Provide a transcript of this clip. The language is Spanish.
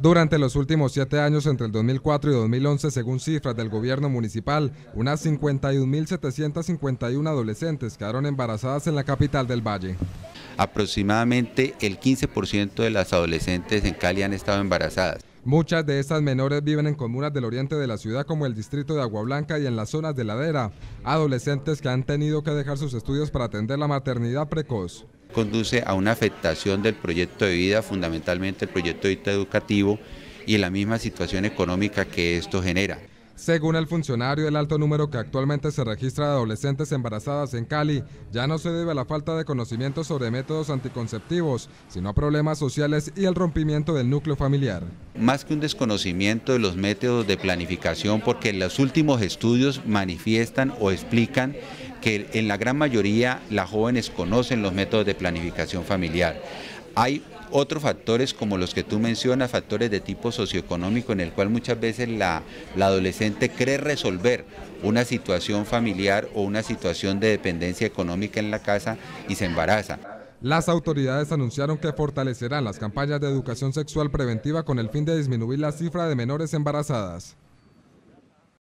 Durante los últimos siete años, entre el 2004 y 2011, según cifras del gobierno municipal, unas 51.751 adolescentes quedaron embarazadas en la capital del Valle. Aproximadamente el 15% de las adolescentes en Cali han estado embarazadas. Muchas de estas menores viven en comunas del oriente de la ciudad como el distrito de Agua Blanca y en las zonas de ladera, adolescentes que han tenido que dejar sus estudios para atender la maternidad precoz. Conduce a una afectación del proyecto de vida, fundamentalmente el proyecto de vida educativo y la misma situación económica que esto genera. Según el funcionario, el alto número que actualmente se registra de adolescentes embarazadas en Cali ya no se debe a la falta de conocimiento sobre métodos anticonceptivos, sino a problemas sociales y el rompimiento del núcleo familiar. Más que un desconocimiento de los métodos de planificación, porque los últimos estudios manifiestan o explican que en la gran mayoría las jóvenes conocen los métodos de planificación familiar. Hay otros factores como los que tú mencionas, factores de tipo socioeconómico en el cual muchas veces la, adolescente cree resolver una situación familiar o una situación de dependencia económica en la casa y se embaraza. Las autoridades anunciaron que fortalecerán las campañas de educación sexual preventiva con el fin de disminuir la cifra de menores embarazadas.